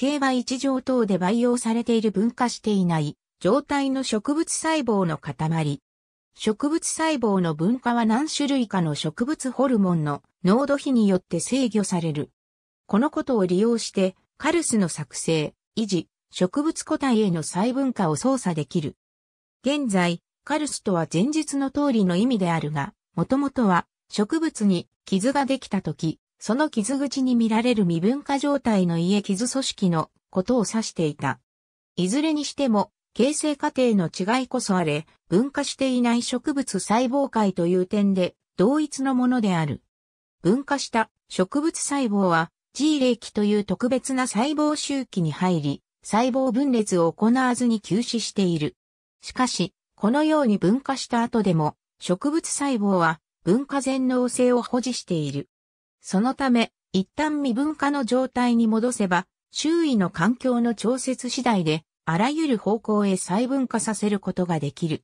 競は一条等で培養されている分化していない状態の植物細胞の塊。植物細胞の分化は何種類かの植物ホルモンの濃度比によって制御される。このことを利用してカルスの作成、維持、植物個体への細分化を操作できる。現在、カルスとは前述の通りの意味であるが、もともとは植物に傷ができた時、その傷口に見られる未分化状態の家傷組織のことを指していた。いずれにしても、形成過程の違いこそあれ、分化していない植物細胞界という点で、同一のものである。分化した植物細胞は、G 霊期という特別な細胞周期に入り、細胞分裂を行わずに休止している。しかし、このように分化した後でも、植物細胞は分化全能性を保持している。そのため、一旦未分化の状態に戻せば、周囲の環境の調節次第で、あらゆる方向へ細分化させることができる。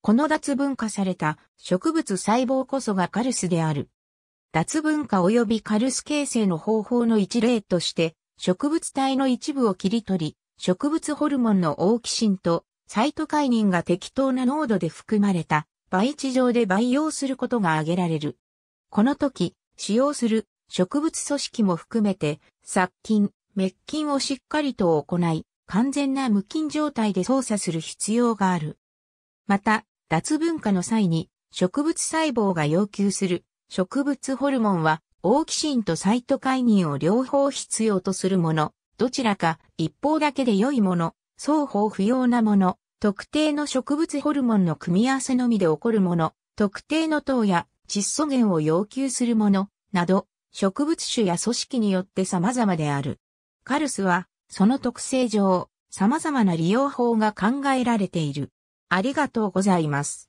この脱分化された植物細胞こそがカルスである。脱分化及びカルス形成の方法の一例として、植物体の一部を切り取り、植物ホルモンのオーキシンとサイトカイニンが適当な濃度で含まれた培地上で培養することが挙げられる。この時、使用する植物組織も含めて殺菌、滅菌をしっかりと行い、完全な無菌状態で操作する必要がある。また、脱分化の際に植物細胞が要求する植物ホルモンはオーキシンとサイトカイニンを両方必要とするもの、どちらか一方だけで良いもの、双方不要なもの、特定の植物ホルモンの組み合わせのみで起こるもの、特定の糖や窒素源を要求するものなど、植物種や組織によって様々である。カルスは、その特性上、様々な利用法が考えられている。ありがとうございます。